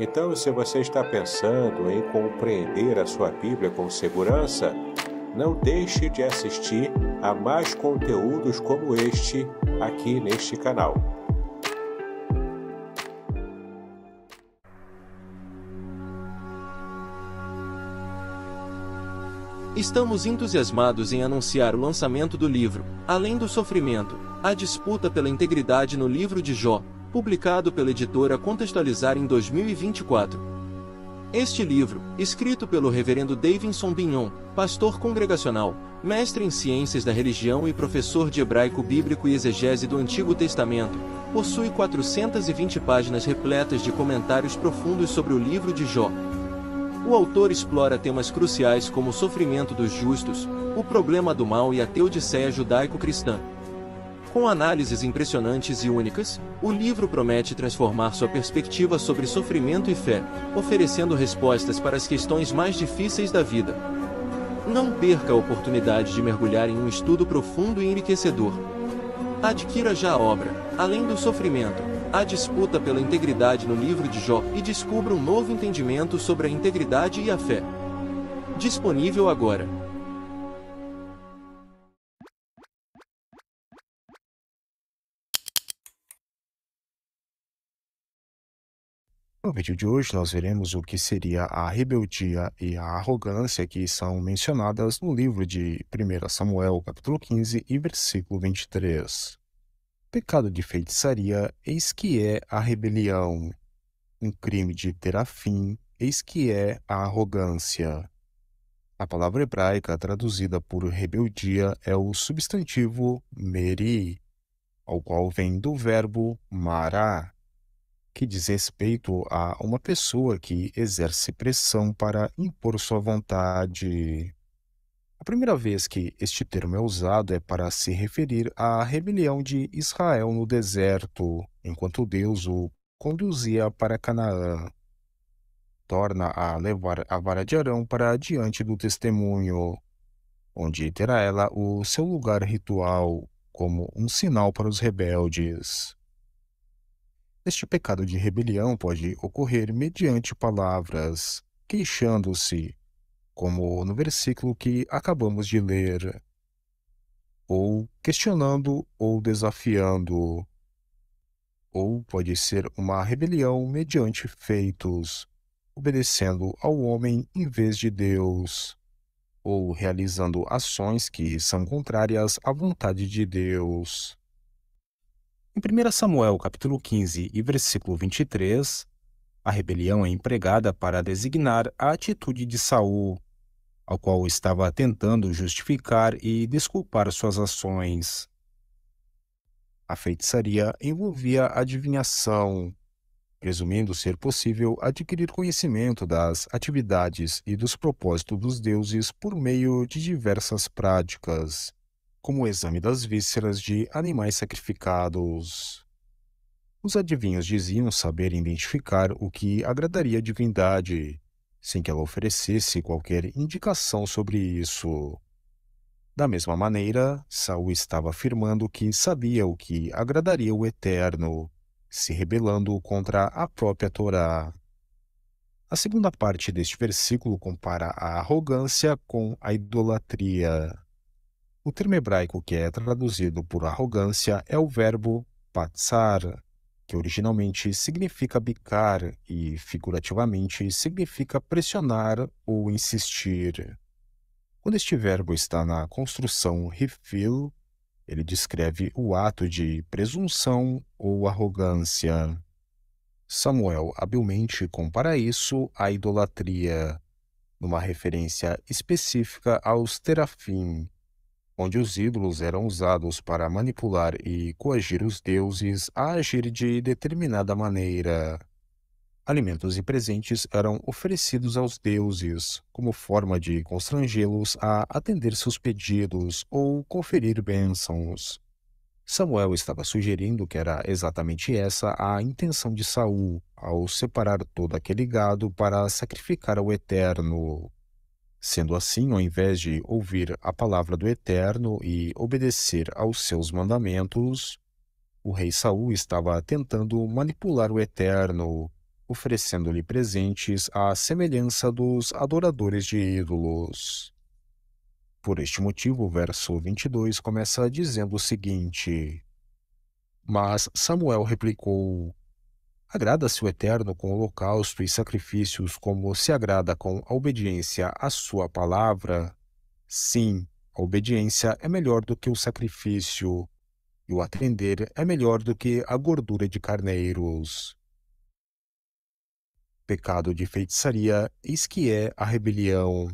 Então, se você está pensando em compreender a sua Bíblia com segurança, não deixe de assistir a mais conteúdos como este aqui neste canal. Estamos entusiasmados em anunciar o lançamento do livro Além do Sofrimento A Disputa pela Integridade no Livro de Jó, publicado pela editora Contextualizar em 2024. Este livro, escrito pelo reverendo Davidson Binhon, pastor congregacional, mestre em ciências da religião e professor de hebraico bíblico e exegese do Antigo Testamento, possui 420 páginas repletas de comentários profundos sobre o livro de Jó. O autor explora temas cruciais como o sofrimento dos justos, o problema do mal e a teodiceia judaico-cristã. Com análises impressionantes e únicas, o livro promete transformar sua perspectiva sobre sofrimento e fé, oferecendo respostas para as questões mais difíceis da vida. Não perca a oportunidade de mergulhar em um estudo profundo e enriquecedor. Adquira já a obra, além do sofrimento, a disputa pela integridade no livro de Jó e descubra um novo entendimento sobre a integridade e a fé. Disponível agora. No vídeo de hoje, nós veremos o que seria a rebeldia e a arrogância que são mencionadas no livro de 1 Samuel, capítulo 15 e versículo 23. Pecado de feitiçaria, eis que é a rebelião. Um crime de terafim, eis que é a arrogância. A palavra hebraica traduzida por rebeldia é o substantivo meri, ao qual vem do verbo mará, que diz respeito a uma pessoa que exerce pressão para impor sua vontade. A primeira vez que este termo é usado é para se referir à rebelião de Israel no deserto, enquanto Deus o conduzia para Canaã. Torna a levar a vara de Arão para diante do testemunho, onde terá ela o seu lugar ritual, como um sinal para os rebeldes. Este pecado de rebelião pode ocorrer mediante palavras queixando-se, como no versículo que acabamos de ler, ou questionando ou desafiando, ou pode ser uma rebelião mediante feitos, obedecendo ao homem em vez de Deus, ou realizando ações que são contrárias à vontade de Deus. Em 1 Samuel, capítulo 15 e versículo 23, a rebelião é empregada para designar a atitude de Saul, ao qual estava tentando justificar e desculpar suas ações. A feitiçaria envolvia adivinhação, presumindo ser possível adquirir conhecimento das atividades e dos propósitos dos deuses por meio de diversas práticas como o exame das vísceras de animais sacrificados. Os adivinhos diziam saber identificar o que agradaria a divindade, sem que ela oferecesse qualquer indicação sobre isso. Da mesma maneira, Saul estava afirmando que sabia o que agradaria o Eterno, se rebelando contra a própria Torá. A segunda parte deste versículo compara a arrogância com a idolatria. O termo hebraico que é traduzido por arrogância é o verbo patsar, que originalmente significa bicar e figurativamente significa pressionar ou insistir. Quando este verbo está na construção refil, ele descreve o ato de presunção ou arrogância. Samuel habilmente compara isso à idolatria, numa referência específica aos terafim, onde os ídolos eram usados para manipular e coagir os deuses a agir de determinada maneira. Alimentos e presentes eram oferecidos aos deuses, como forma de constrangê-los a atender seus pedidos ou conferir bênçãos. Samuel estava sugerindo que era exatamente essa a intenção de Saul ao separar todo aquele gado para sacrificar ao Eterno. Sendo assim, ao invés de ouvir a palavra do Eterno e obedecer aos seus mandamentos, o rei Saul estava tentando manipular o Eterno, oferecendo-lhe presentes à semelhança dos adoradores de ídolos. Por este motivo, o verso 22 começa dizendo o seguinte: Mas Samuel replicou: Agrada-se o Eterno com holocausto e sacrifícios, como se agrada com a obediência à sua palavra? Sim, a obediência é melhor do que o sacrifício, e o atender é melhor do que a gordura de carneiros. Pecado de feitiçaria, eis que é a rebelião.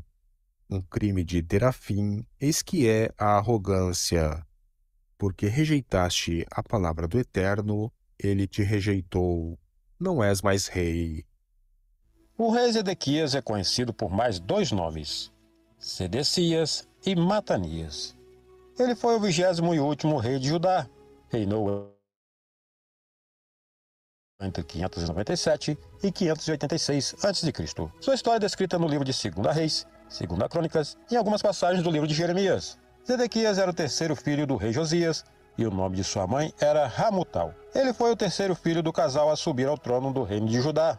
Um crime de terafim, eis que é a arrogância. Porque rejeitaste a palavra do Eterno, ele te rejeitou não és mais rei. O rei Zedequias é conhecido por mais dois nomes, Sedecias e Matanias. Ele foi o vigésimo e último rei de Judá. Reinou entre 597 e 586 a.C. Sua história é descrita no livro de 2 Reis, 2 Crônicas e em algumas passagens do livro de Jeremias. Zedequias era o terceiro filho do rei Josias, e o nome de sua mãe era Ramutal. Ele foi o terceiro filho do casal a subir ao trono do reino de Judá.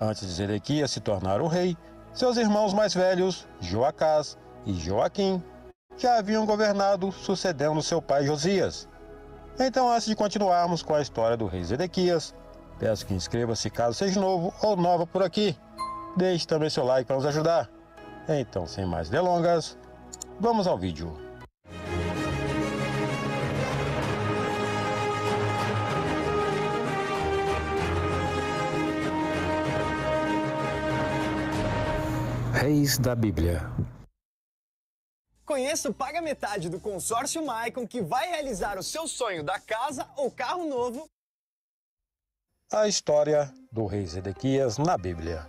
Antes de Zedequias se tornar o rei, seus irmãos mais velhos, Joacás e Joaquim, já haviam governado, sucedendo seu pai Josias. Então, antes de continuarmos com a história do rei Zedequias, peço que inscreva-se caso seja novo ou nova por aqui. Deixe também seu like para nos ajudar. Então, sem mais delongas, vamos ao vídeo. Reis da Bíblia. Conheça o Paga Metade do consórcio Maicon que vai realizar o seu sonho da casa ou carro novo. A história do rei Zedequias na Bíblia.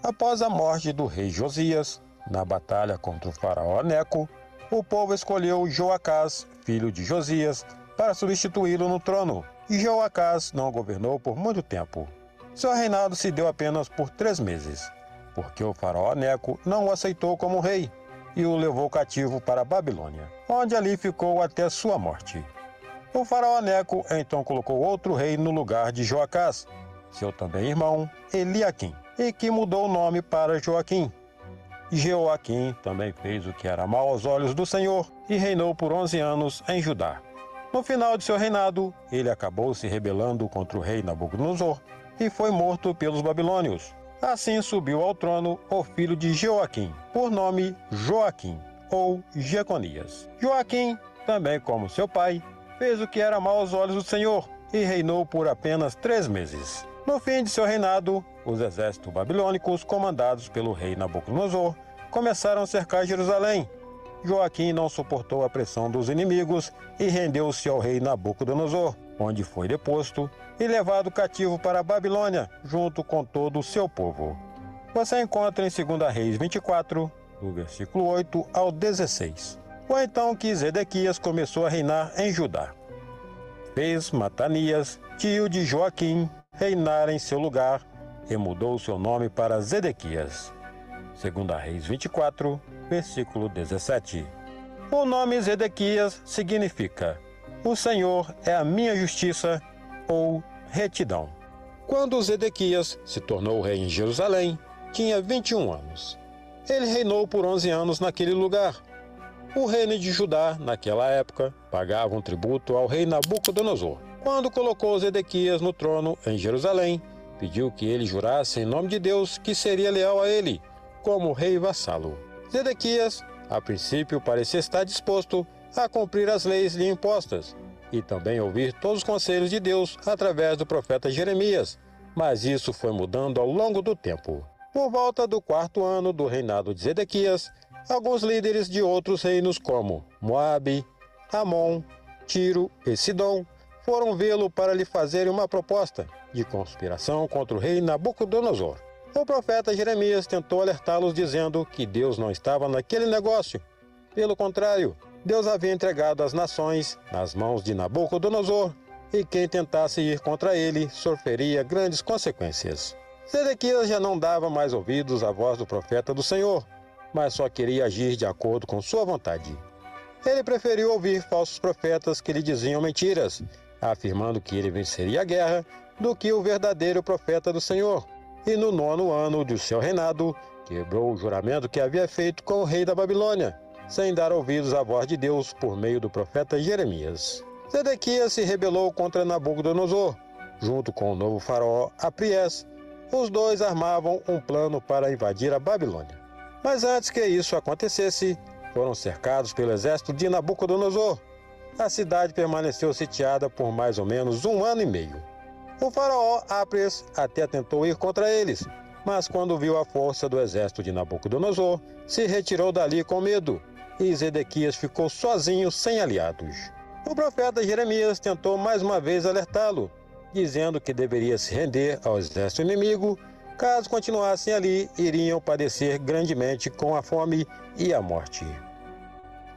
Após a morte do rei Josias, na batalha contra o faraó Neco, o povo escolheu Joacás, filho de Josias, para substituí-lo no trono, e Joacás não governou por muito tempo. Seu reinado se deu apenas por três meses porque o faraó Neco não o aceitou como rei e o levou cativo para a Babilônia, onde ali ficou até sua morte. O faraó Neco então colocou outro rei no lugar de Joacás, seu também irmão Eliaquim, e que mudou o nome para Joaquim. Joaquim também fez o que era mal aos olhos do Senhor e reinou por 11 anos em Judá. No final de seu reinado, ele acabou se rebelando contra o rei Nabucodonosor e foi morto pelos babilônios. Assim subiu ao trono o filho de Joaquim, por nome Joaquim, ou Jeconias. Joaquim, também como seu pai, fez o que era mal aos olhos do Senhor e reinou por apenas três meses. No fim de seu reinado, os exércitos babilônicos, comandados pelo rei Nabucodonosor, começaram a cercar Jerusalém. Joaquim não suportou a pressão dos inimigos e rendeu-se ao rei Nabucodonosor onde foi deposto e levado cativo para a Babilônia, junto com todo o seu povo. Você encontra em 2 Reis 24, do versículo 8 ao 16. Foi então que Zedequias começou a reinar em Judá. Fez Matanias, tio de Joaquim, reinar em seu lugar e mudou seu nome para Zedequias. 2 Reis 24, versículo 17. O nome Zedequias significa o Senhor é a minha justiça ou retidão. Quando Zedequias se tornou rei em Jerusalém, tinha 21 anos. Ele reinou por 11 anos naquele lugar. O reino de Judá, naquela época, pagava um tributo ao rei Nabucodonosor. Quando colocou Zedequias no trono em Jerusalém, pediu que ele jurasse em nome de Deus que seria leal a ele, como rei vassalo. Zedequias, a princípio, parecia estar disposto a cumprir as leis lhe impostas e também ouvir todos os conselhos de Deus através do profeta Jeremias, mas isso foi mudando ao longo do tempo. Por volta do quarto ano do reinado de Zedequias, alguns líderes de outros reinos como Moabe, Amon, Tiro e Sidom foram vê-lo para lhe fazer uma proposta de conspiração contra o rei Nabucodonosor. O profeta Jeremias tentou alertá-los dizendo que Deus não estava naquele negócio. Pelo contrário, Deus havia entregado as nações nas mãos de Nabucodonosor, e quem tentasse ir contra ele sofreria grandes consequências. Zedequias já não dava mais ouvidos à voz do profeta do Senhor, mas só queria agir de acordo com sua vontade. Ele preferiu ouvir falsos profetas que lhe diziam mentiras, afirmando que ele venceria a guerra, do que o verdadeiro profeta do Senhor. E no nono ano de seu reinado, quebrou o juramento que havia feito com o rei da Babilônia, sem dar ouvidos à voz de Deus por meio do profeta Jeremias. Zedequias se rebelou contra Nabucodonosor. Junto com o novo faraó Apries, os dois armavam um plano para invadir a Babilônia. Mas antes que isso acontecesse, foram cercados pelo exército de Nabucodonosor. A cidade permaneceu sitiada por mais ou menos um ano e meio. O faraó Apries até tentou ir contra eles, mas quando viu a força do exército de Nabucodonosor, se retirou dali com medo e Zedequias ficou sozinho, sem aliados. O profeta Jeremias tentou mais uma vez alertá-lo, dizendo que deveria se render ao exército inimigo. Caso continuassem ali, iriam padecer grandemente com a fome e a morte.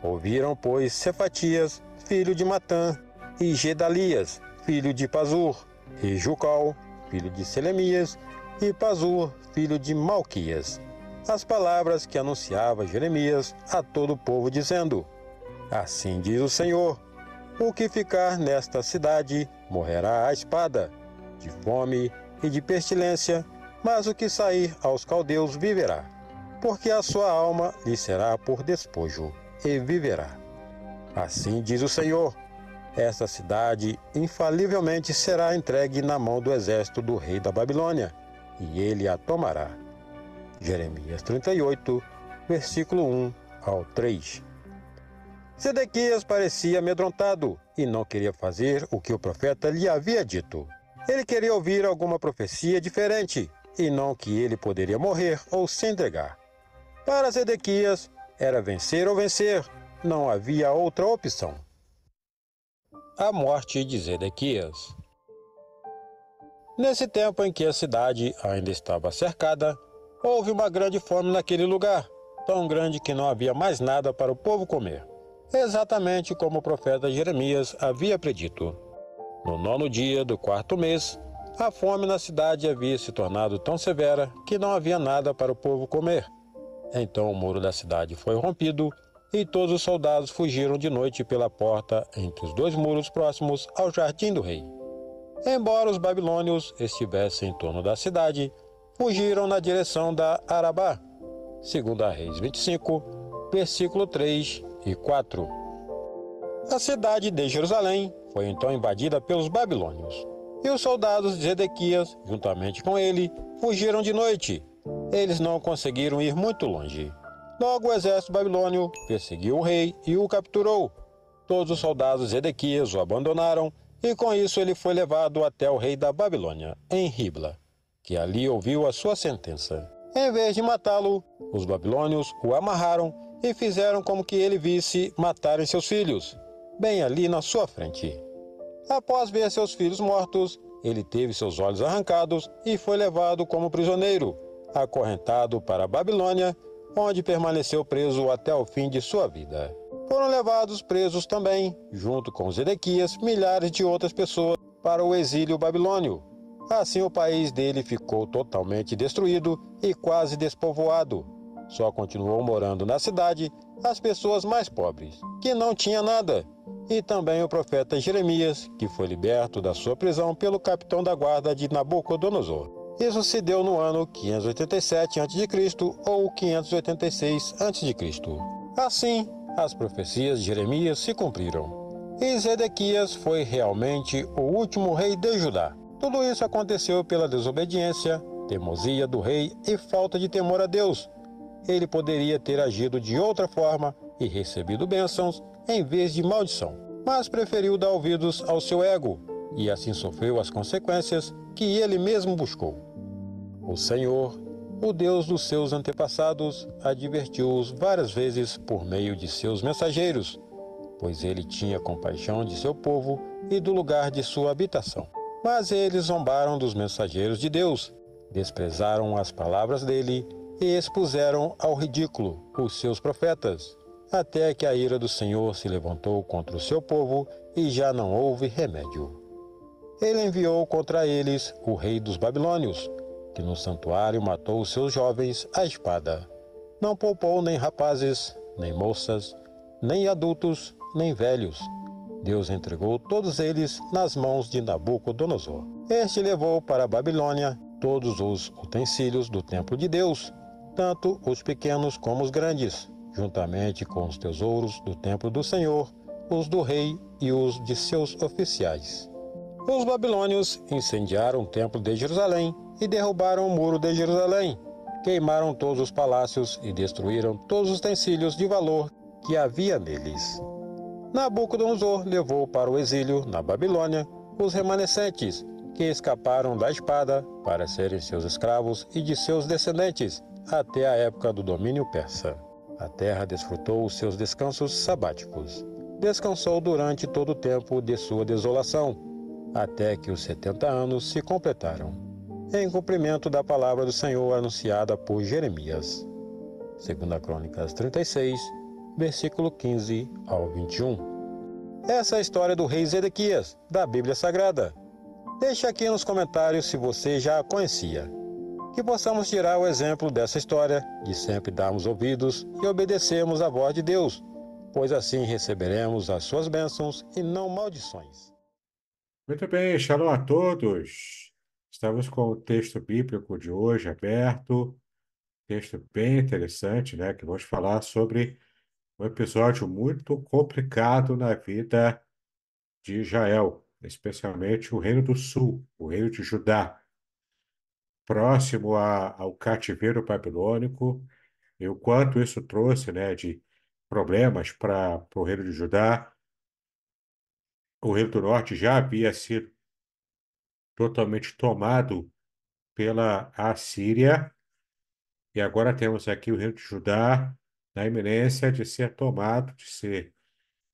Ouviram, pois, Cefatias, filho de Matã, e Gedalias, filho de Pazur, e Jucal, filho de Selemias, e Pazur, filho de Malquias as palavras que anunciava Jeremias a todo o povo, dizendo: Assim diz o Senhor: O que ficar nesta cidade morrerá à espada, de fome e de pestilência, mas o que sair aos caldeus viverá, porque a sua alma lhe será por despojo, e viverá. Assim diz o Senhor: Esta cidade infalivelmente será entregue na mão do exército do rei da Babilônia, e ele a tomará Jeremias 38, versículo 1 ao 3. Sedequias parecia amedrontado e não queria fazer o que o profeta lhe havia dito. Ele queria ouvir alguma profecia diferente e não que ele poderia morrer ou se entregar. Para Sedequias, era vencer ou vencer, não havia outra opção. A morte de Zedequias. Nesse tempo em que a cidade ainda estava cercada, houve uma grande fome naquele lugar, tão grande que não havia mais nada para o povo comer, exatamente como o profeta Jeremias havia predito. No nono dia do quarto mês, a fome na cidade havia se tornado tão severa que não havia nada para o povo comer. Então o muro da cidade foi rompido e todos os soldados fugiram de noite pela porta entre os dois muros próximos ao jardim do rei. Embora os babilônios estivessem em torno da cidade, fugiram na direção da Arabá, segundo a Reis 25, versículo 3 e 4. A cidade de Jerusalém foi então invadida pelos babilônios, e os soldados de Zedequias, juntamente com ele, fugiram de noite. Eles não conseguiram ir muito longe. Logo, o exército babilônio perseguiu o rei e o capturou. Todos os soldados de Zedequias o abandonaram, e com isso ele foi levado até o rei da Babilônia, em Ribla que ali ouviu a sua sentença. Em vez de matá-lo, os babilônios o amarraram e fizeram como que ele visse matarem seus filhos, bem ali na sua frente. Após ver seus filhos mortos, ele teve seus olhos arrancados e foi levado como prisioneiro, acorrentado para a Babilônia, onde permaneceu preso até o fim de sua vida. Foram levados presos também, junto com Zedequias, milhares de outras pessoas para o exílio babilônio, Assim, o país dele ficou totalmente destruído e quase despovoado. Só continuou morando na cidade as pessoas mais pobres, que não tinha nada. E também o profeta Jeremias, que foi liberto da sua prisão pelo capitão da guarda de Nabucodonosor. Isso se deu no ano 587 a.C. ou 586 a.C. Assim, as profecias de Jeremias se cumpriram. E Zedequias foi realmente o último rei de Judá. Tudo isso aconteceu pela desobediência, teimosia do rei e falta de temor a Deus. Ele poderia ter agido de outra forma e recebido bênçãos em vez de maldição, mas preferiu dar ouvidos ao seu ego e assim sofreu as consequências que ele mesmo buscou. O Senhor, o Deus dos seus antepassados, advertiu-os várias vezes por meio de seus mensageiros, pois ele tinha compaixão de seu povo e do lugar de sua habitação. Mas eles zombaram dos mensageiros de Deus, desprezaram as palavras dele e expuseram ao ridículo os seus profetas, até que a ira do Senhor se levantou contra o seu povo e já não houve remédio. Ele enviou contra eles o rei dos Babilônios, que no santuário matou os seus jovens à espada. Não poupou nem rapazes, nem moças, nem adultos, nem velhos Deus entregou todos eles nas mãos de Nabucodonosor. Este levou para a Babilônia todos os utensílios do templo de Deus, tanto os pequenos como os grandes, juntamente com os tesouros do templo do Senhor, os do rei e os de seus oficiais. Os babilônios incendiaram o templo de Jerusalém e derrubaram o muro de Jerusalém, queimaram todos os palácios e destruíram todos os utensílios de valor que havia neles. Nabucodonosor levou para o exílio, na Babilônia, os remanescentes que escaparam da espada para serem seus escravos e de seus descendentes até a época do domínio persa. A terra desfrutou os seus descansos sabáticos. Descansou durante todo o tempo de sua desolação, até que os 70 anos se completaram, em cumprimento da palavra do Senhor anunciada por Jeremias. Segunda Crônicas 36, versículo 15 ao 21. Essa é a história do rei Zedequias, da Bíblia Sagrada. Deixe aqui nos comentários se você já a conhecia. Que possamos tirar o exemplo dessa história, de sempre darmos ouvidos e obedecermos à voz de Deus, pois assim receberemos as suas bênçãos e não maldições. Muito bem, shalom a todos. Estamos com o texto bíblico de hoje aberto, texto bem interessante, né? Que vamos falar sobre um episódio muito complicado na vida de Israel, especialmente o Reino do Sul, o Reino de Judá. Próximo a, ao cativeiro babilônico, e o quanto isso trouxe né, de problemas para o Reino de Judá. O Reino do Norte já havia sido totalmente tomado pela Assíria, e agora temos aqui o Reino de Judá na iminência de ser tomado, de ser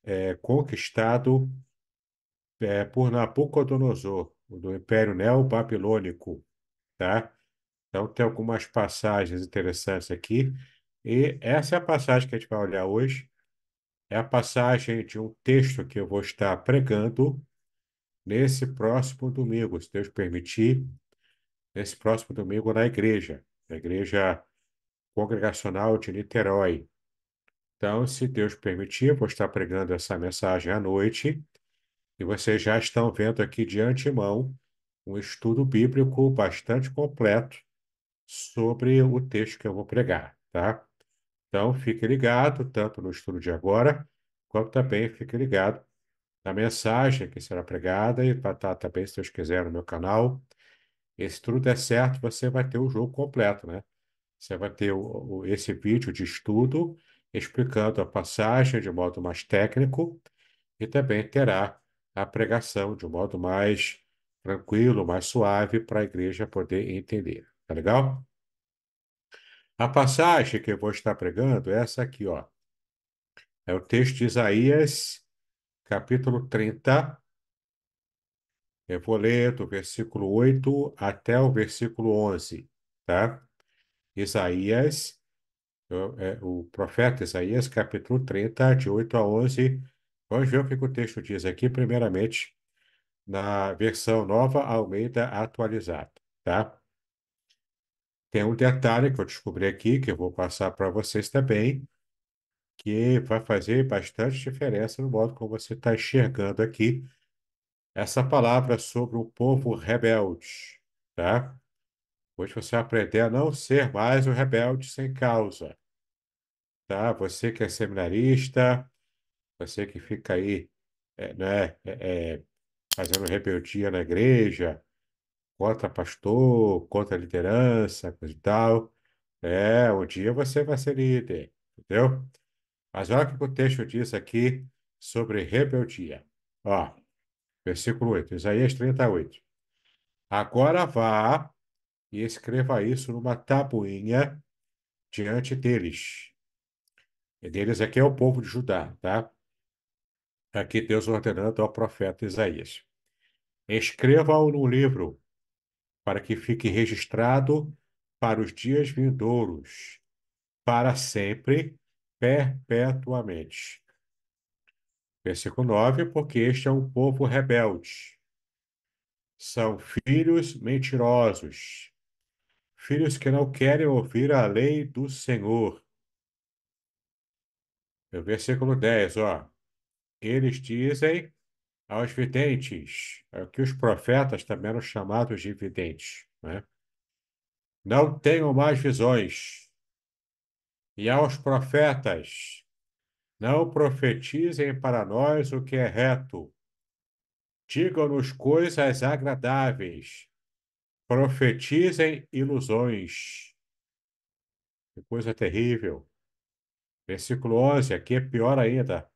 é, conquistado é, por Nabucodonosor, do Império Neo-Babilônico, tá? Então, tem algumas passagens interessantes aqui. E essa é a passagem que a gente vai olhar hoje. É a passagem de um texto que eu vou estar pregando nesse próximo domingo, se Deus permitir, nesse próximo domingo na igreja. A igreja Congregacional de Niterói. Então, se Deus permitir, vou estar pregando essa mensagem à noite. E vocês já estão vendo aqui de antemão um estudo bíblico bastante completo sobre o texto que eu vou pregar, tá? Então, fique ligado, tanto no estudo de agora, quanto também fique ligado na mensagem que será pregada e vai tá, estar tá, também, se Deus quiser, no meu canal. E se tudo der certo, você vai ter o jogo completo, né? Você vai ter o, o, esse vídeo de estudo explicando a passagem de modo mais técnico e também terá a pregação de um modo mais tranquilo, mais suave para a igreja poder entender. Tá legal? A passagem que eu vou estar pregando é essa aqui, ó. É o texto de Isaías, capítulo 30. Eu vou ler do versículo 8 até o versículo 11, tá? Isaías, é, o profeta Isaías, capítulo 30, de 8 a 11. Vamos ver o que o texto diz aqui, primeiramente, na versão nova Almeida atualizada, tá? Tem um detalhe que eu descobri aqui, que eu vou passar para vocês também, que vai fazer bastante diferença no modo como você está enxergando aqui essa palavra sobre o povo rebelde, tá? Hoje você aprender a não ser mais um rebelde sem causa. Tá? Você que é seminarista, você que fica aí é, né, é, é, fazendo rebeldia na igreja, contra pastor, contra liderança, coisa e tal. É, um dia você vai ser líder, entendeu? Mas olha o que o texto diz aqui sobre rebeldia. Ó, versículo 8, Isaías 38. Agora vá e escreva isso numa tabuinha diante deles. E deles aqui é, é o povo de Judá, tá? Aqui Deus ordenando ao profeta Isaías. Escreva-o no livro, para que fique registrado para os dias vindouros, para sempre, perpetuamente. Versículo 9, porque este é um povo rebelde. São filhos mentirosos. Filhos que não querem ouvir a lei do Senhor. No é versículo 10, ó. Eles dizem aos videntes, é que os profetas também eram chamados de videntes, né? Não tenham mais visões. E aos profetas, não profetizem para nós o que é reto. Digam-nos coisas agradáveis profetizem ilusões. Que coisa terrível. Versículo 11, aqui é pior ainda.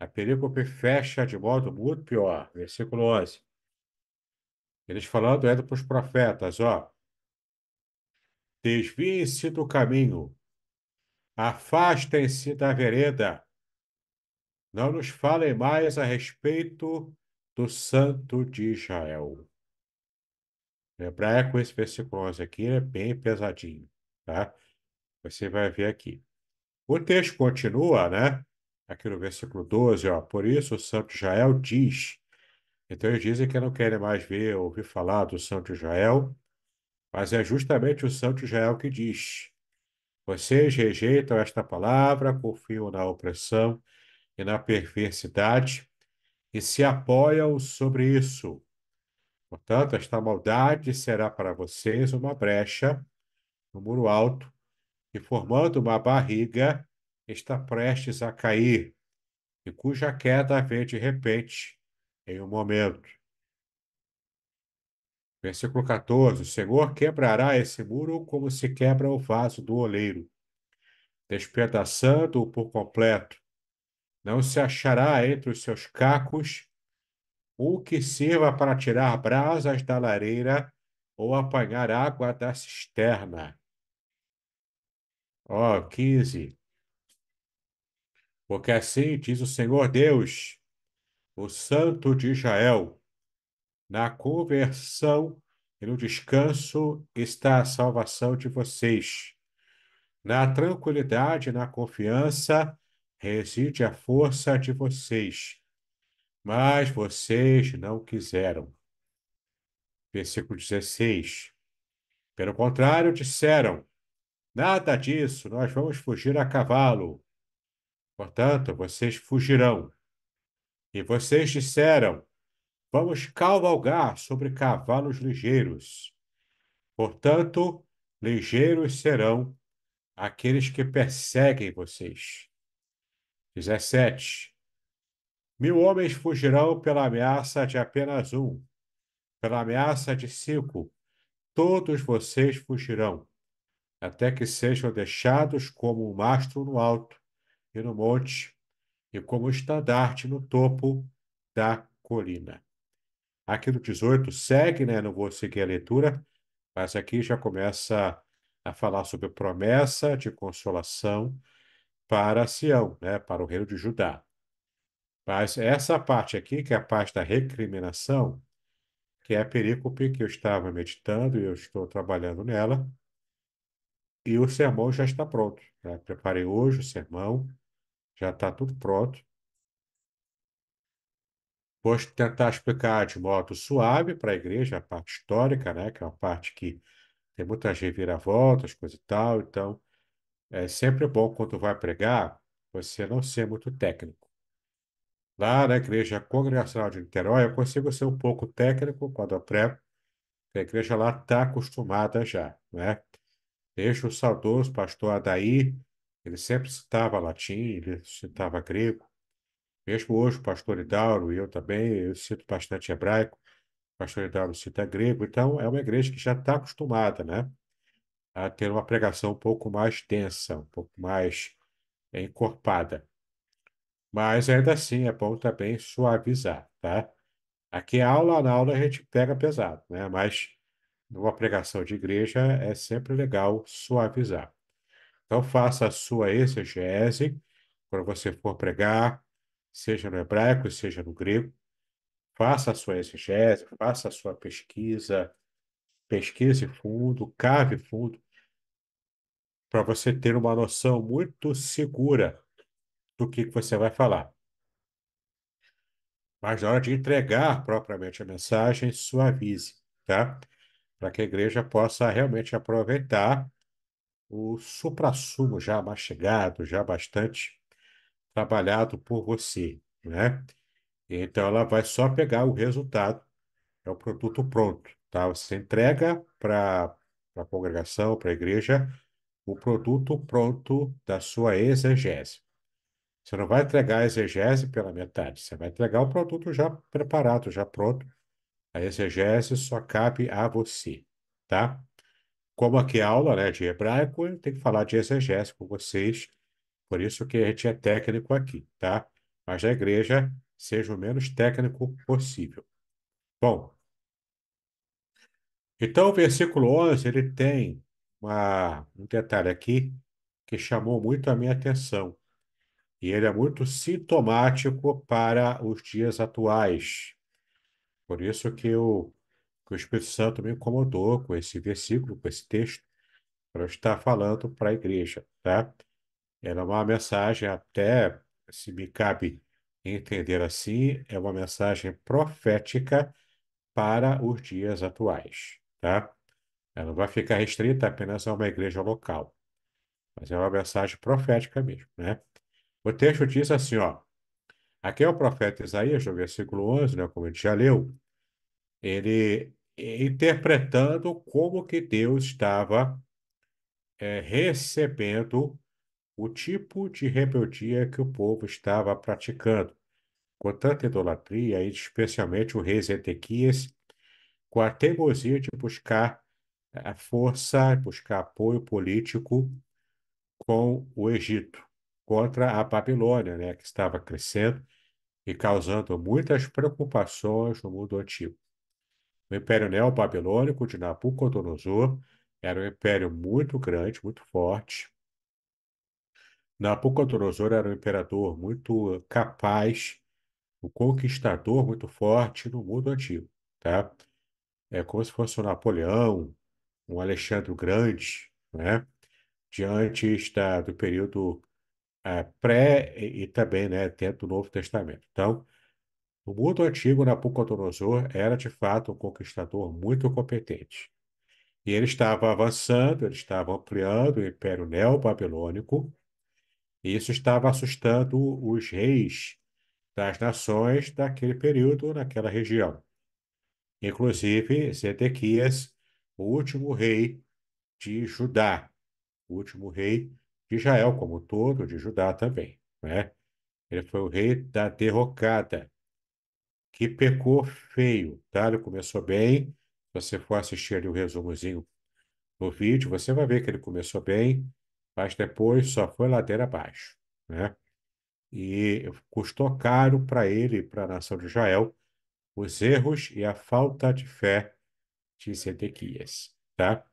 A perícope fecha de modo muito pior. Versículo 11. Eles falando ainda é, para os profetas, ó. Desviem-se do caminho. Afastem-se da vereda. Não nos falem mais a respeito do santo de Israel. Lembrar é, com esse versículo 11 aqui, ele é bem pesadinho, tá? Você vai ver aqui. O texto continua, né? Aqui no versículo 12, ó. Por isso o Santo Israel diz. Então eles dizem que não querem mais ver, ouvir falar do Santo Israel, mas é justamente o Santo Israel que diz. Vocês rejeitam esta palavra, confiam na opressão e na perversidade e se apoiam sobre isso Portanto, esta maldade será para vocês uma brecha no muro alto, e formando uma barriga, está prestes a cair, e cuja queda vem de repente em um momento. Versículo 14: O Senhor quebrará esse muro como se quebra o vaso do oleiro, despedaçando-o por completo. Não se achará entre os seus cacos ou que sirva para tirar brasas da lareira ou apanhar água da cisterna. Ó, oh, 15. Porque assim diz o Senhor Deus, o Santo de Israel, na conversão e no descanso está a salvação de vocês. Na tranquilidade e na confiança reside a força de vocês. Mas vocês não quiseram. Versículo 16. Pelo contrário, disseram: Nada disso, nós vamos fugir a cavalo. Portanto, vocês fugirão. E vocês disseram: Vamos cavalgar sobre cavalos ligeiros. Portanto, ligeiros serão aqueles que perseguem vocês. 17. Mil homens fugirão pela ameaça de apenas um, pela ameaça de cinco. Todos vocês fugirão, até que sejam deixados como um mastro no alto e no monte, e como estandarte no topo da colina. Aqui no 18 segue, né? Não vou seguir a leitura, mas aqui já começa a falar sobre promessa de consolação para Sião, né? Para o reino de Judá. Mas essa parte aqui, que é a parte da recriminação, que é a perícope que eu estava meditando e eu estou trabalhando nela, e o sermão já está pronto. Né? Preparei hoje o sermão, já está tudo pronto. Vou tentar explicar de modo suave para a igreja a parte histórica, né? que é uma parte que tem muitas reviravoltas, coisa e tal. Então, é sempre bom quando vai pregar você não ser muito técnico. Lá na né, Igreja Congregacional de Niterói, eu consigo ser um pouco técnico quando eu prego, a igreja lá está acostumada já, né? Deixa o saudoso pastor Adair, ele sempre citava latim, ele citava grego. Mesmo hoje, o pastor Idauro e eu também, eu cito bastante hebraico, o pastor Idauro cita grego, então é uma igreja que já está acostumada, né? A ter uma pregação um pouco mais densa, um pouco mais encorpada. Mas ainda assim é bom também suavizar, tá? Aqui é aula na aula a gente pega pesado, né? Mas numa pregação de igreja é sempre legal suavizar. Então faça a sua exegese quando você for pregar, seja no hebraico, seja no grego. Faça a sua exegese, faça a sua pesquisa, pesquise fundo, cave fundo, para você ter uma noção muito segura do que, você vai falar. Mas na hora de entregar propriamente a mensagem, suavize, tá? Para que a igreja possa realmente aproveitar o suprassumo já mastigado, já bastante trabalhado por você, né? Então ela vai só pegar o resultado, é o produto pronto, tá? Você entrega para a congregação, para a igreja, o produto pronto da sua exegese. Você não vai entregar a exegese pela metade, você vai entregar o produto já preparado, já pronto. A exegese só cabe a você, tá? Como aqui é aula né, de hebraico, eu tenho que falar de exegese com vocês, por isso que a gente é técnico aqui, tá? Mas a igreja seja o menos técnico possível. Bom, então o versículo 11, ele tem uma, um detalhe aqui que chamou muito a minha atenção. E ele é muito sintomático para os dias atuais. Por isso que o, que o Espírito Santo me incomodou com esse versículo, com esse texto, para estar falando para a igreja, tá? Era é uma mensagem até, se me cabe entender assim, é uma mensagem profética para os dias atuais, tá? Ela não vai ficar restrita apenas a uma igreja local, mas é uma mensagem profética mesmo, né? O texto diz assim, ó. Aqui é o profeta Isaías, no versículo 11, né, como a gente já leu, ele interpretando como que Deus estava é, recebendo o tipo de rebeldia que o povo estava praticando, com tanta idolatria, e especialmente o rei Zetequias, com a teimosia de buscar a força, buscar apoio político com o Egito contra a Babilônia, né, que estava crescendo e causando muitas preocupações no mundo antigo. O Império Neo-Babilônico de Nabucodonosor era um império muito grande, muito forte. Nabucodonosor era um imperador muito capaz, um conquistador muito forte no mundo antigo, tá? É como se fosse um Napoleão, um Alexandre o Grande, né? Diante da, do período a é, pré e, e também, né, dentro do Novo Testamento. Então, no mundo antigo, Nabucodonosor era de fato um conquistador muito competente. E ele estava avançando, ele estava ampliando o Império Neo-Babilônico, e isso estava assustando os reis das nações daquele período, naquela região. Inclusive, Zedequias, o último rei de Judá, o último rei de Israel como um todo, de Judá também, né? Ele foi o rei da derrocada, que pecou feio, tá? Ele começou bem, se você for assistir ali o um resumozinho no vídeo, você vai ver que ele começou bem, mas depois só foi ladeira abaixo, né? E custou caro para ele e para a nação de Israel os erros e a falta de fé de Zedequias, tá?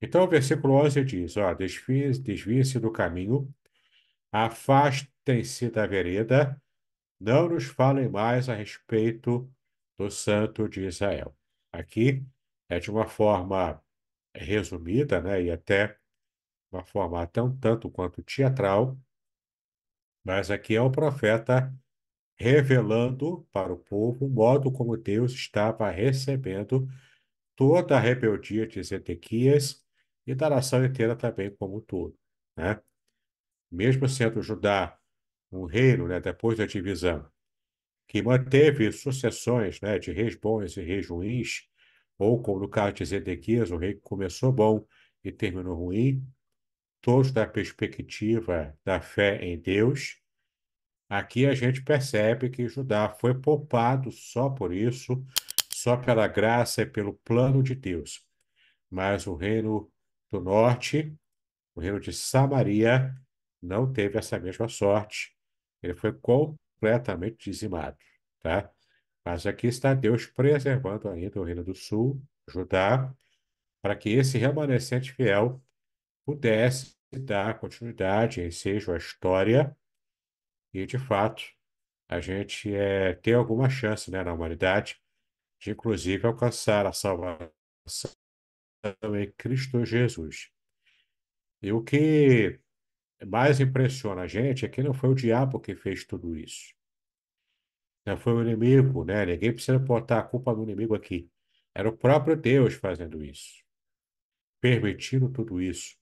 Então, o versículo 11 diz: ó, desvie-se do caminho, afastem-se da vereda, não nos falem mais a respeito do santo de Israel. Aqui é de uma forma resumida, né, e até uma forma até um tanto quanto teatral, mas aqui é o profeta revelando para o povo o modo como Deus estava recebendo toda a rebeldia de Zetequias e da nação inteira também como um todo, né? Mesmo sendo Judá um reino, né, depois da divisão, que manteve sucessões, né, de reis bons e reis ruins, ou como no caso de Zedequias, o rei que começou bom e terminou ruim, todos da perspectiva da fé em Deus, aqui a gente percebe que Judá foi poupado só por isso, só pela graça e pelo plano de Deus. Mas o reino do norte, o reino de Samaria, não teve essa mesma sorte. Ele foi completamente dizimado, tá? Mas aqui está Deus preservando ainda o reino do sul, Judá, para que esse remanescente fiel pudesse dar continuidade em seja a história e, de fato, a gente é, eh, ter alguma chance né, na humanidade de, inclusive, alcançar a salvação também então, Cristo Jesus. E o que mais impressiona a gente é que não foi o diabo que fez tudo isso. Não foi o inimigo, né? Ninguém precisa botar a culpa no inimigo aqui. Era o próprio Deus fazendo isso, permitindo tudo isso,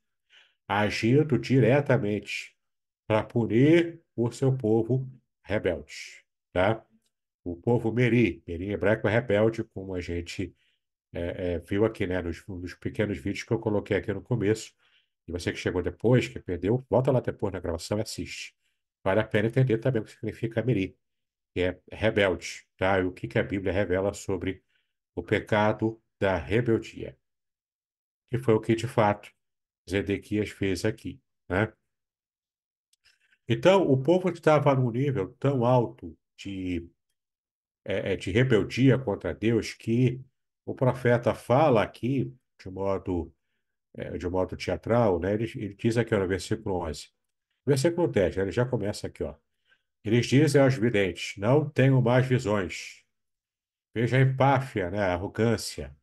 agindo diretamente para punir o seu povo rebelde, tá? O povo Meri, Meri em hebraico é rebelde, como a gente é, é, viu aqui, né, nos, nos pequenos vídeos que eu coloquei aqui no começo. E você que chegou depois, que perdeu, volta lá depois na gravação e assiste. Vale a pena entender também o que significa Meri, que é rebelde, tá? E o que, que a Bíblia revela sobre o pecado da rebeldia. Que foi o que, de fato, Zedequias fez aqui, né? Então, o povo estava num nível tão alto de, é, é de rebeldia contra Deus que o profeta fala aqui, de modo, eh, de modo teatral, né? Ele, ele, diz aqui no versículo 11. Versículo 10, ele já começa aqui, ó. Eles dizem aos videntes, não tenho mais visões. Veja a empáfia, né? a arrogância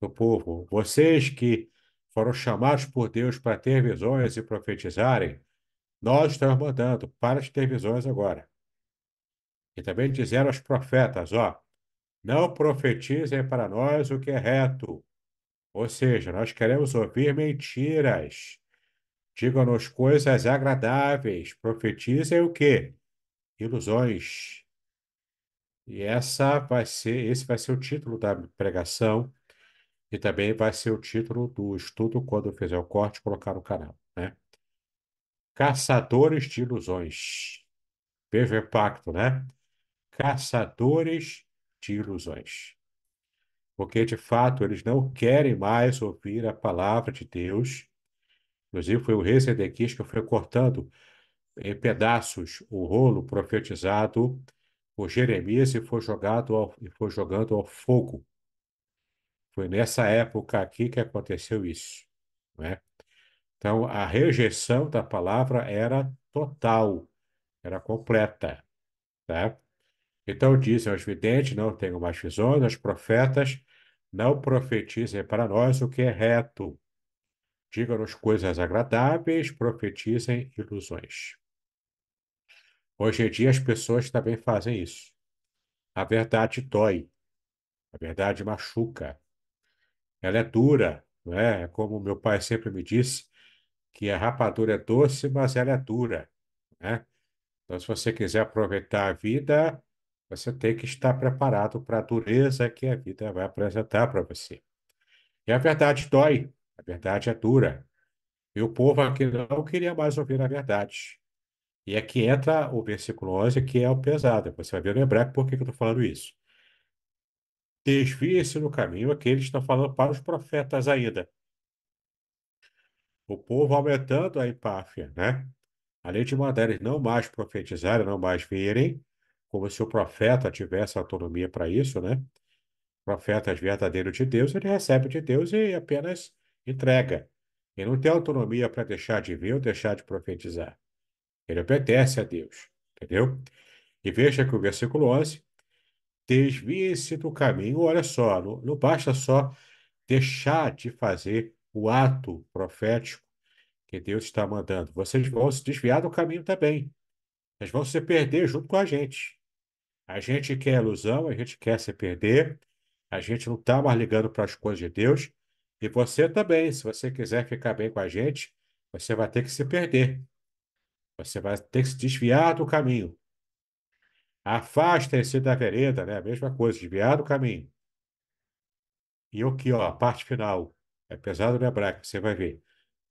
do povo. Vocês que foram chamados por Deus para ter visões e profetizarem, nós estamos mandando para de ter visões agora. E também disseram aos profetas, ó, não profetizem para nós o que é reto. Ou seja, nós queremos ouvir mentiras. Digam-nos coisas agradáveis, profetizem o quê? Ilusões. E essa vai ser, esse vai ser o título da pregação e também vai ser o título do estudo quando eu fizer o corte e colocar no canal, né? Caçadores de ilusões. Veja o impacto, né? Caçadores de ilusões. Porque, de fato, eles não querem mais ouvir a palavra de Deus. Inclusive, foi o rei Sedequias que foi cortando em pedaços o rolo profetizado por Jeremias e foi, jogado ao, e foi jogando ao fogo. Foi nessa época aqui que aconteceu isso. Né? Então, a rejeição da palavra era total, era completa. Tá? Então dizem aos videntes, não tenham mais visões, aos profetas, não profetizem para nós o que é reto. Digam-nos coisas agradáveis, profetizem ilusões. Hoje em dia as pessoas também fazem isso. A verdade dói, a verdade machuca, ela é dura, não é? é como meu pai sempre me disse, que a rapadura é doce, mas ela é dura, né? Então, se você quiser aproveitar a vida, você tem que estar preparado para a dureza que a vida vai apresentar para você. E a verdade dói, a verdade é dura. E o povo aqui não queria mais ouvir a verdade. E aqui é entra o versículo 11, que é o pesado. Você vai ver no hebraico por que eu estou falando isso. Desvie-se no caminho, que eles estão falando para os profetas ainda. O povo aumentando a empáfia, né? Além de mandar eles não mais profetizarem, não mais virem como se o profeta tivesse autonomia para isso, né? Profetas verdadeiros de Deus, ele recebe de Deus e apenas entrega. Ele não tem autonomia para deixar de ver ou deixar de profetizar. Ele obedece a Deus, entendeu? E veja que o versículo 11, desvie-se do caminho, olha só, não, não basta só deixar de fazer o ato profético que Deus está mandando. Vocês vão se desviar do caminho também. Vocês vão se perder junto com a gente. A gente quer ilusão, a gente quer se perder, a gente não está mais ligando para as coisas de Deus. E você também, se você quiser ficar bem com a gente, você vai ter que se perder. Você vai ter que se desviar do caminho. Afastem-se da vereda, né? A mesma coisa, desviar do caminho. E o que, ó, a parte final, é pesado lembrar que você vai ver.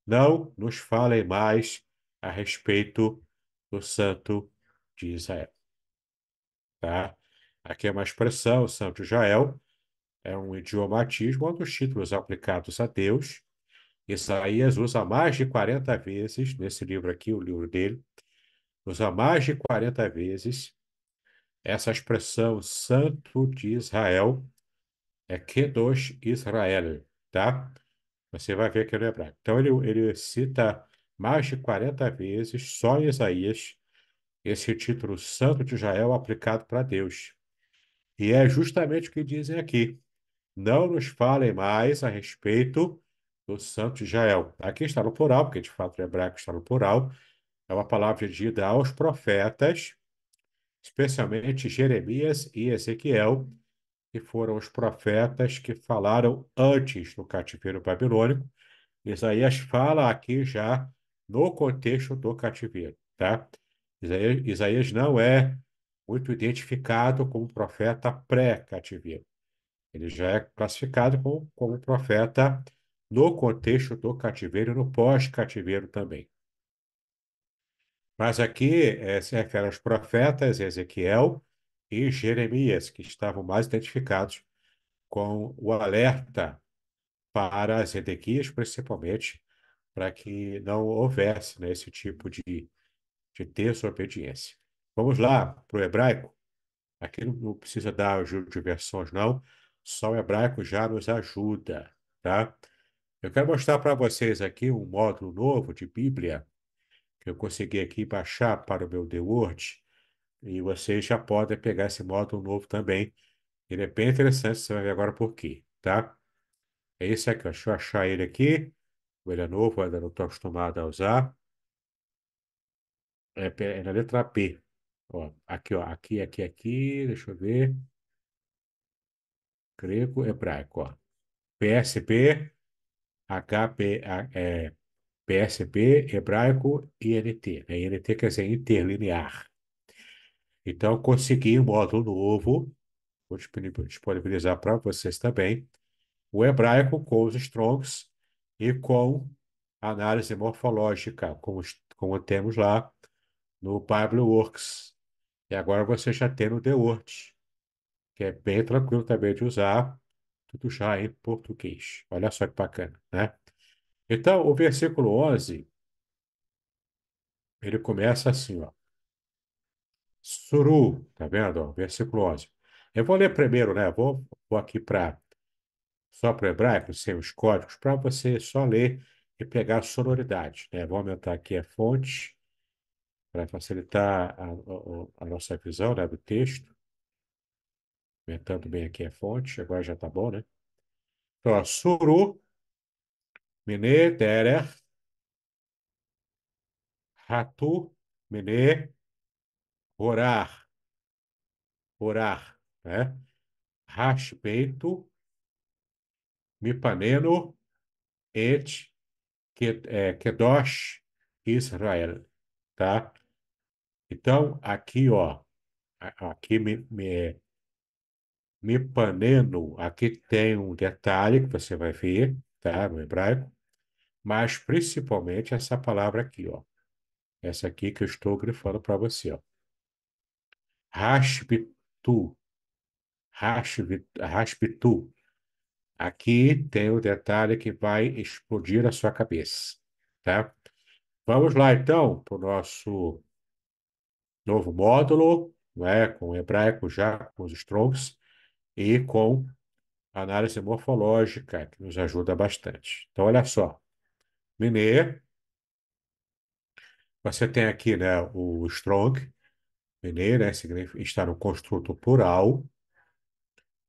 Não nos falem mais a respeito do santo de Israel. Tá? Aqui é uma expressão, santo Jael é um idiomatismo, um dos títulos aplicados a Deus. Isaías usa mais de 40 vezes, nesse livro aqui, o livro dele, usa mais de 40 vezes essa expressão santo de Israel, é Kedosh Israel, tá? Você vai ver que ele é hebraico. Então, ele, ele cita mais de 40 vezes só Isaías esse título Santo de Israel aplicado para Deus. E é justamente o que dizem aqui. Não nos falem mais a respeito do Santo de Israel. Aqui está no plural, porque de fato o hebraico está no plural. É uma palavra dita aos profetas, especialmente Jeremias e Ezequiel, que foram os profetas que falaram antes do cativeiro babilônico. Isaías fala aqui já no contexto do cativeiro, tá? Isaías, Isaías não é muito identificado como profeta pré-cativeiro. Ele já é classificado como, como profeta no contexto do cativeiro, no pós-cativeiro também. Mas aqui é, se refere aos profetas Ezequiel e Jeremias, que estavam mais identificados com o alerta para as Zedequias, principalmente, para que não houvesse né, esse tipo de de ter sua obediência. Vamos lá para o hebraico. Aqui não precisa dar juro de versões, não. Só o hebraico já nos ajuda, tá? Eu quero mostrar para vocês aqui um módulo novo de Bíblia que eu consegui aqui baixar para o meu The Word. E vocês já podem pegar esse módulo novo também. Ele é bem interessante, você vai ver agora por quê, tá? É esse aqui, deixa eu achar ele aqui. Ele é novo, ainda não estou acostumado a usar. É, é na letra P. Ó, aqui, ó, aqui, aqui, aqui, deixa eu ver. Greco, hebraico, ó. PSP, HP, é, PSP, hebraico, INT. Né? INT quer dizer interlinear. Então, consegui um módulo novo, vou disponibilizar para vocês também, o hebraico com os Strongs e com análise morfológica, como, como temos lá no Pablo Works. E agora você já tem no The Word, que é bem tranquilo também de usar, tudo já em português. Olha só que bacana, né? Então, o versículo 11, ele começa assim, ó. Suru, tá vendo? o versículo 11. Eu vou ler primeiro, né? Vou, vou aqui para só para o hebraico, sem os códigos, para você só ler e pegar a sonoridade, né? Vou aumentar aqui a fonte para facilitar a, a, a, nossa visão né, do texto. Aumentando bem aqui a fonte, agora já está bom, né? Então, Suru, Mene, Derer, Ratu, Mene, Orar, Orar, né? Raspeito, Mipaneno, Et, é, Kedosh, Israel, tá? Então, aqui, ó, aqui me, me, me paneno, aqui tem um detalhe que você vai ver, tá, no hebraico, mas principalmente essa palavra aqui, ó, essa aqui que eu estou grifando para você, ó. Raspitu, Rashbitu. Aqui tem o um detalhe que vai explodir a sua cabeça, tá? Vamos lá, então, para o nosso novo módulo, né, com hebraico já, com os Strongs, e com análise morfológica, que nos ajuda bastante. Então, olha só. Linear. Você tem aqui né, o Strong. Linear né, está no construto plural.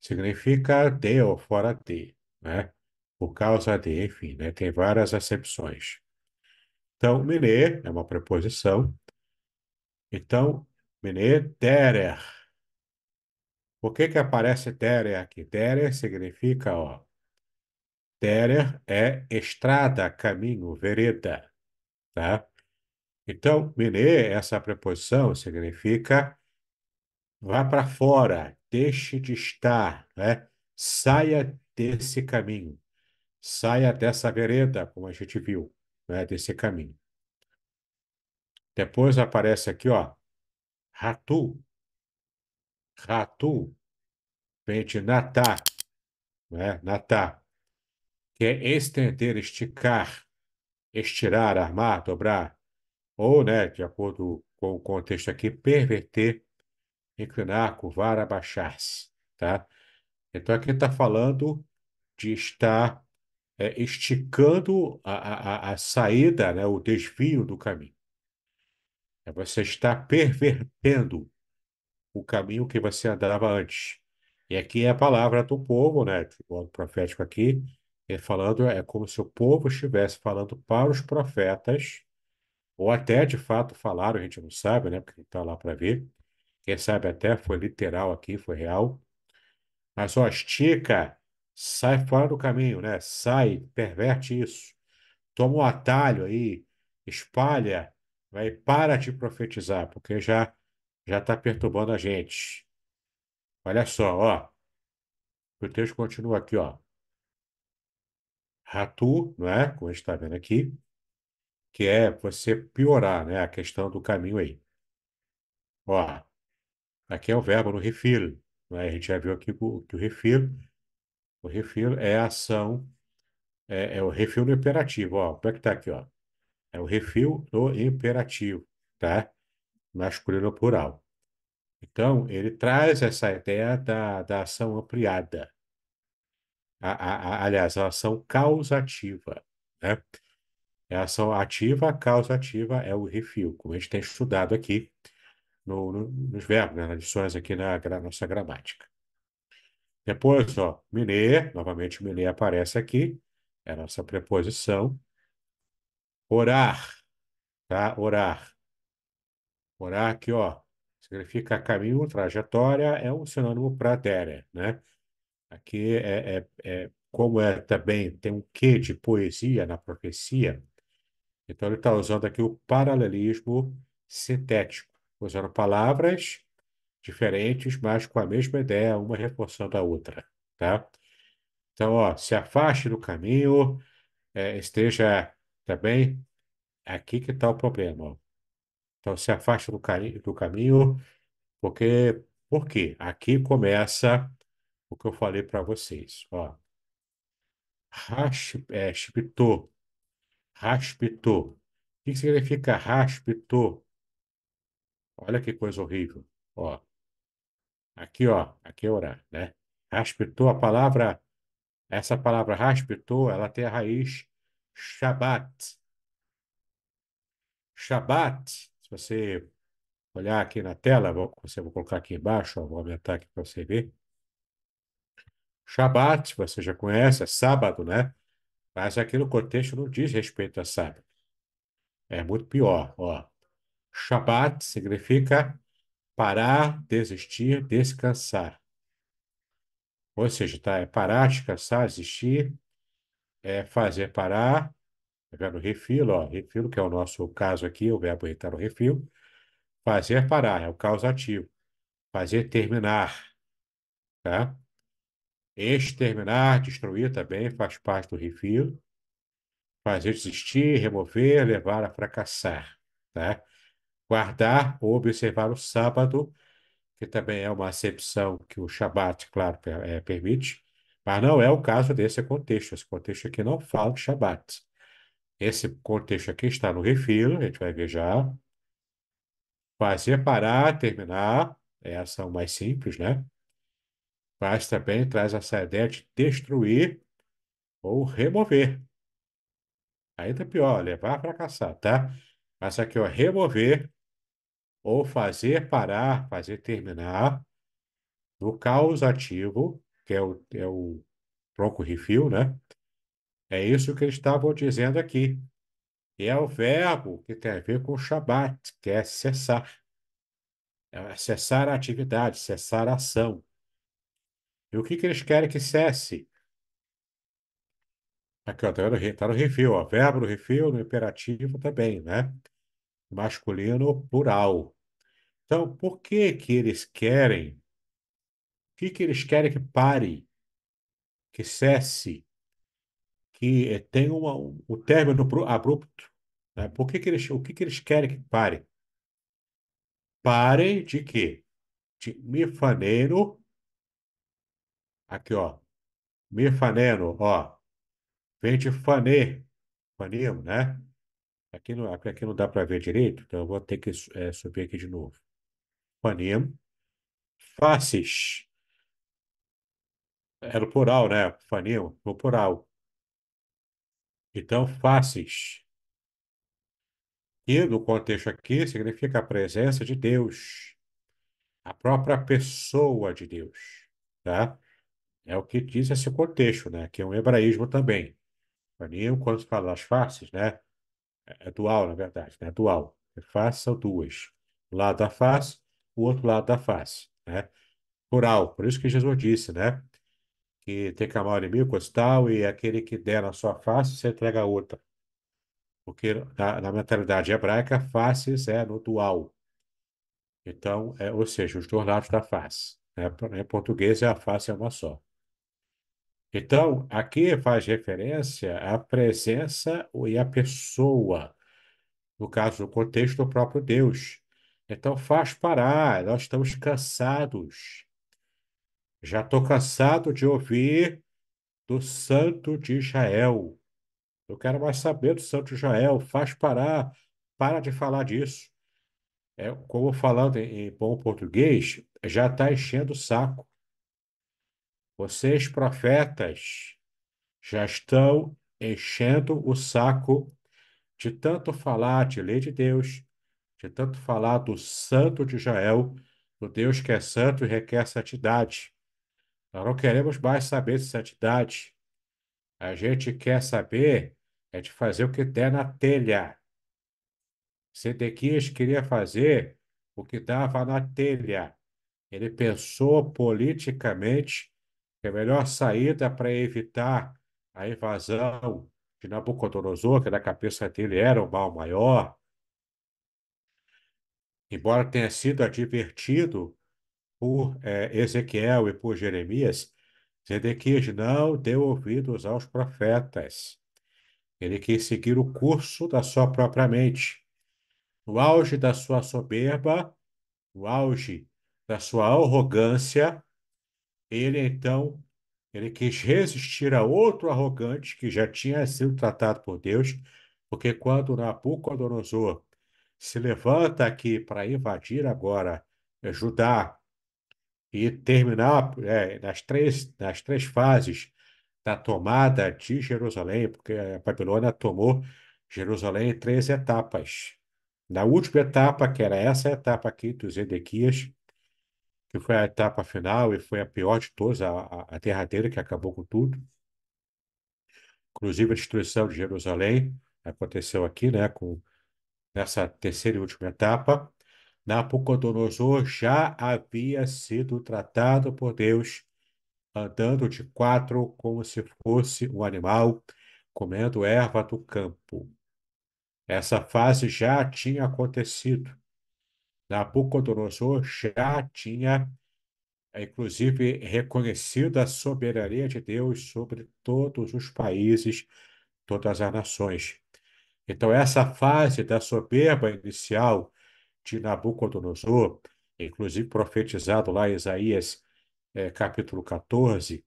Significa de ou fora de. Né? Por causa de, enfim, né, tem várias acepções. Então, linear é uma preposição então, terer. Por que que aparece Terer aqui? Terer significa, ó, Terer é estrada, caminho, vereda, tá? Então, Mene, essa preposição significa vá para fora, deixe de estar, né? Saia desse caminho, saia dessa vereda, como a gente viu, né? desse caminho. Depois aparece aqui, ó, Ratu. Ratu. Pente Natá. Né? Natá. Que é estender, esticar, estirar, armar, dobrar. Ou, né, de acordo com o contexto aqui, perverter, inclinar, curvar, abaixar-se. Tá? Então aqui está falando de estar é, esticando a, a, a saída, né, o desvio do caminho. É você está pervertendo o caminho que você andava antes. E aqui é a palavra do povo, né? O profético aqui é falando, é como se o povo estivesse falando para os profetas, ou até de fato falaram, a gente não sabe, né? Porque está lá para ver. Quem sabe até foi literal aqui, foi real. Mas ó, estica, sai fora do caminho, né? Sai, perverte isso. Toma um atalho aí, espalha Vai, para de profetizar, porque já já está perturbando a gente. Olha só, ó. O texto continua aqui, ó. Ratu, não é? Como a gente está vendo aqui, que é você piorar, né? A questão do caminho aí. Ó, aqui é o verbo no refil, é? A gente já viu aqui que o, que o refil, o refil é a ação, é, é o refil no imperativo, ó. Como é que está aqui, ó? É o refil do imperativo, tá? Masculino plural. Então, ele traz essa ideia da, da ação ampliada. A, a, a, aliás, a ação causativa, né? É a ação ativa, causativa é o refil, como a gente tem estudado aqui no, no, nos verbos, né? nas lições aqui na, na nossa gramática. Depois, ó, mine, novamente mine aparece aqui, é a nossa preposição, Orar, tá? Orar. Orar aqui, ó, significa caminho, trajetória, é um sinônimo para artéria, né? Aqui é, é, é, como é também, tem um quê de poesia na profecia, então ele está usando aqui o paralelismo sintético, usando palavras diferentes, mas com a mesma ideia, uma reforçando a outra, tá? Então, ó, se afaste do caminho, é, esteja Tá bem? É aqui que está o problema. Então se afasta do, do caminho, porque por quê? Aqui começa o que eu falei para vocês. Ó. Rasp, é, O que significa raspitô? Olha que coisa horrível. Ó. Aqui, ó. Aqui é orar, né? Raspitô, a palavra, essa palavra raspitô, ela tem a raiz Shabat. Shabat, se você olhar aqui na tela, vou, você, vou colocar aqui embaixo, ó, vou aumentar aqui para você ver. Shabat, você já conhece, é sábado, né? Mas aqui no contexto não diz respeito a sábado. É muito pior, ó. Shabat significa parar, desistir, descansar. Ou seja, tá, é parar, descansar, desistir é fazer parar, o é verbo refilo, ó, refil que é o nosso caso aqui, o verbo está no refil. Fazer parar, é o causativo. Fazer terminar, tá? Exterminar, destruir também faz parte do refil. Fazer desistir, remover, levar a fracassar, tá? Guardar ou observar o sábado, que também é uma acepção que o Shabat, claro, é, permite mas não é o caso desse contexto. Esse contexto aqui não fala de Shabbat. Esse contexto aqui está no refilo, a gente vai ver já. Fazer parar, terminar, é a ação mais simples, né? Mas também traz essa ideia de destruir ou remover. Ainda pior, levar para caçar, tá? Mas aqui, ó, remover ou fazer parar, fazer terminar no causativo que é o, é o tronco refil, né? É isso que eles estavam dizendo aqui. E é o verbo que tem a ver com Shabat, que é cessar. É cessar a atividade, cessar a ação. E o que, que eles querem que cesse? Aqui, está no, tá no refil, ó. Verbo no refil, no imperativo também, né? Masculino, plural. Então, por que que eles querem que, que eles querem que pare, que cesse, que eh, tenha uma, um, término abrupto? Né? Por que, que eles, o que, que eles querem que pare? Pare de quê? De mifaneno. Aqui, ó. Mifaneno, ó. Vem de fané. Fanemo, né? Aqui não, aqui não dá para ver direito, então eu vou ter que é, subir aqui de novo. Panem, Faces. Era o plural, né? Fanil, o plural. Então, faces. E no contexto aqui significa a presença de Deus, a própria pessoa de Deus, tá? É o que diz esse contexto, né? Que é um hebraísmo também. Fanil, quando se fala das faces, né? É dual, na verdade, né? dual. É faces são duas. O lado da face, o outro lado da face, né? Plural. Por isso que Jesus disse, né? que tem que amar o inimigo, coisa e tal, e aquele que der na sua face, você entrega a outra. Porque na, na mentalidade hebraica, faces é no dual. Então, é, ou seja, os dois lados da face. Né? Em português, é a face é uma só. Então, aqui faz referência à presença e à pessoa, no caso, no contexto do próprio Deus. Então, faz parar, nós estamos cansados já estou cansado de ouvir do Santo de Israel. Eu quero mais saber do Santo de Israel. Faz parar, para de falar disso. É, como falando em, em bom português, já está enchendo o saco. Vocês, profetas, já estão enchendo o saco de tanto falar de lei de Deus, de tanto falar do santo de Israel, do Deus que é santo e requer santidade. Nós não queremos mais saber de santidade. A gente quer saber é de fazer o que der na telha. Sedequias queria fazer o que dava na telha. Ele pensou politicamente que a é melhor saída para evitar a invasão de Nabucodonosor, que na cabeça dele era o mal maior, embora tenha sido advertido por é, Ezequiel e por Jeremias, Zedequias não deu ouvidos aos profetas. Ele quis seguir o curso da sua própria mente. No auge da sua soberba, no auge da sua arrogância, ele então ele quis resistir a outro arrogante que já tinha sido tratado por Deus, porque quando Nabucodonosor se levanta aqui para invadir agora é Judá e terminar é, nas, três, nas três fases da tomada de Jerusalém, porque a Babilônia tomou Jerusalém em três etapas. Na última etapa, que era essa etapa aqui dos Edequias, que foi a etapa final e foi a pior de todas, a, a derradeira que acabou com tudo. Inclusive a destruição de Jerusalém aconteceu aqui, né, com nessa terceira e última etapa. Nabucodonosor já havia sido tratado por Deus, andando de quatro como se fosse um animal, comendo erva do campo. Essa fase já tinha acontecido. Nabucodonosor já tinha, inclusive, reconhecido a soberania de Deus sobre todos os países, todas as nações. Então, essa fase da soberba inicial de Nabucodonosor, inclusive profetizado lá em Isaías é, capítulo 14,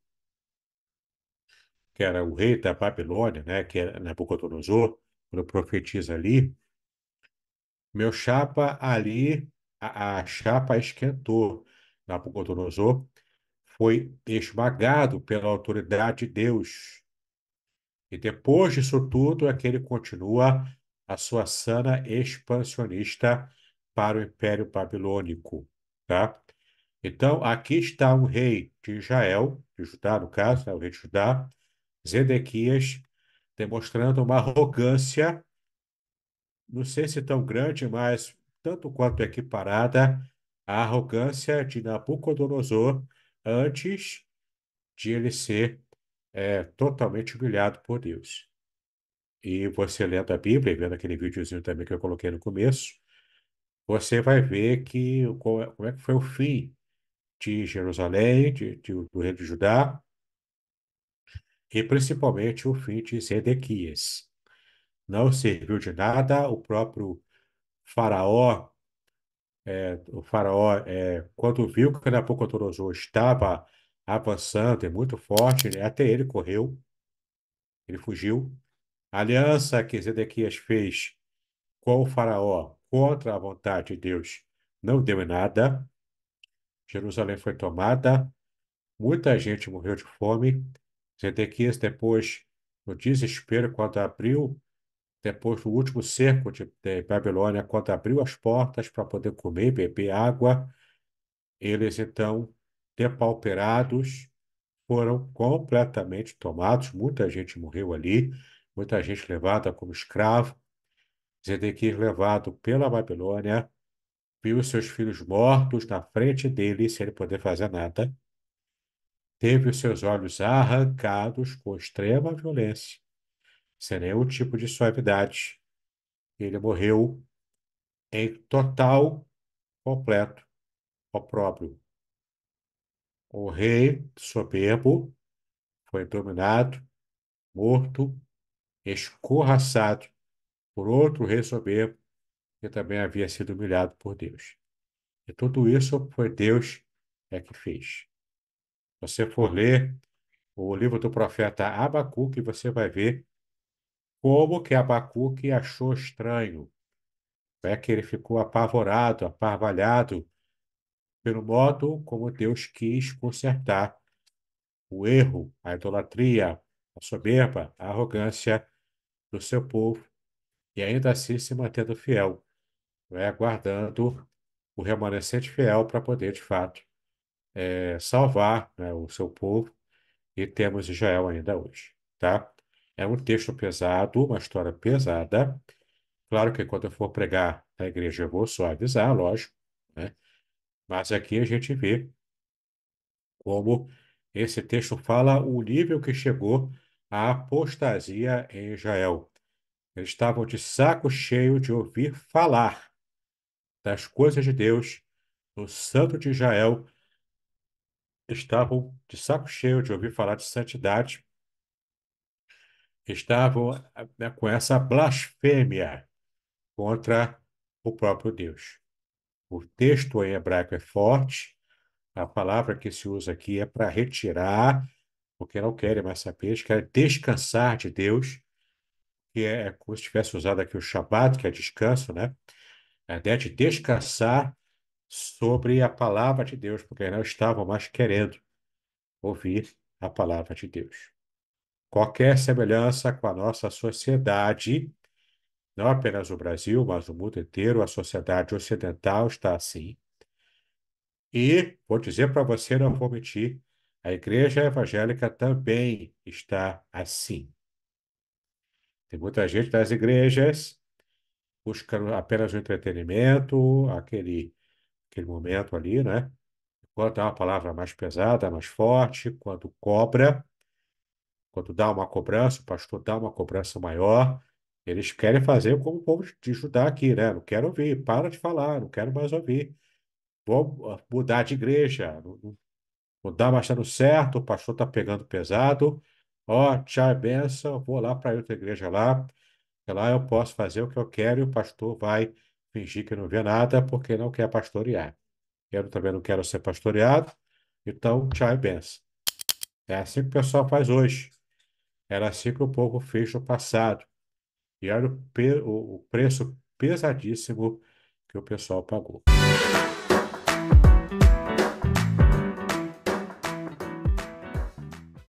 que era o rei da Babilônia, né, que era Nabucodonosor, quando profetiza ali, meu chapa ali, a, a chapa esquentou. Nabucodonosor foi esmagado pela autoridade de Deus. E depois disso tudo é que ele continua a sua sana expansionista para o Império Babilônico, tá? Então, aqui está o rei de Israel, de Judá, no caso, né, o rei de Judá, Zedequias, demonstrando uma arrogância, não sei se tão grande, mas tanto quanto equiparada à arrogância de Nabucodonosor antes de ele ser é, totalmente humilhado por Deus. E você lendo a Bíblia, vendo aquele videozinho também que eu coloquei no começo, você vai ver que como é como é que foi o fim de Jerusalém, de, de, do rei de Judá, e principalmente o fim de Zedequias. Não serviu de nada, o próprio faraó, é, o faraó, é, quando viu que Nabucodonosor estava avançando e muito forte, né, até ele correu, ele fugiu. A aliança que Zedequias fez com o faraó contra a vontade de Deus, não deu em nada. Jerusalém foi tomada, muita gente morreu de fome. Zedequias, depois, no desespero, quando abriu, depois do último cerco de, de Babilônia, quando abriu as portas para poder comer, beber água, eles então, depauperados, foram completamente tomados. Muita gente morreu ali, muita gente levada como escravo. Zedequias, levado pela Babilônia, viu seus filhos mortos na frente dele, sem ele poder fazer nada. Teve os seus olhos arrancados com extrema violência, sem nenhum tipo de suavidade. Ele morreu em total, completo, ao próprio. O rei soberbo foi dominado, morto, escorraçado por outro rei soberbo que também havia sido humilhado por Deus. E tudo isso foi Deus é que fez. Você for ler o livro do profeta Abacuque, você vai ver como que Abacuque achou estranho. É que ele ficou apavorado, aparvalhado pelo modo como Deus quis consertar o erro, a idolatria, a soberba, a arrogância do seu povo e ainda assim se mantendo fiel, né, aguardando o remanescente fiel para poder, de fato, é, salvar né, o seu povo e temos Israel ainda hoje, tá? É um texto pesado, uma história pesada. Claro que quando eu for pregar na igreja eu vou suavizar, lógico, né? Mas aqui a gente vê como esse texto fala o nível que chegou à apostasia em Israel, eles estavam de saco cheio de ouvir falar das coisas de Deus no santo de Israel. Estavam de saco cheio de ouvir falar de santidade. Estavam né, com essa blasfêmia contra o próprio Deus. O texto em hebraico é forte. A palavra que se usa aqui é para retirar, porque não querem mais saber, eles querem descansar de Deus que é como se tivesse usado aqui o Shabat, que é descanso, né? A é, ideia né, de descansar sobre a palavra de Deus, porque não estavam mais querendo ouvir a palavra de Deus. Qualquer semelhança com a nossa sociedade, não apenas o Brasil, mas o mundo inteiro, a sociedade ocidental está assim. E vou dizer para você, não vou mentir, a igreja evangélica também está assim. Tem muita gente das igrejas buscando apenas o entretenimento, aquele, aquele momento ali, né? Quando dá uma palavra mais pesada, mais forte, quando cobra, quando dá uma cobrança, o pastor dá uma cobrança maior, eles querem fazer como o povo de Judá aqui, né? Não quero ouvir, para de falar, não quero mais ouvir. Vou ah, mudar de igreja, não, não dá mais dando certo, o pastor está pegando pesado, Ó, tchau, benção, vou lá para outra igreja lá, lá eu posso fazer o que eu quero e o pastor vai fingir que não vê nada porque não quer pastorear. Eu também não quero ser pastoreado, então tchau e benção. É assim que o pessoal faz hoje. Era assim que o povo fez no passado. E era o, o preço pesadíssimo que o pessoal pagou.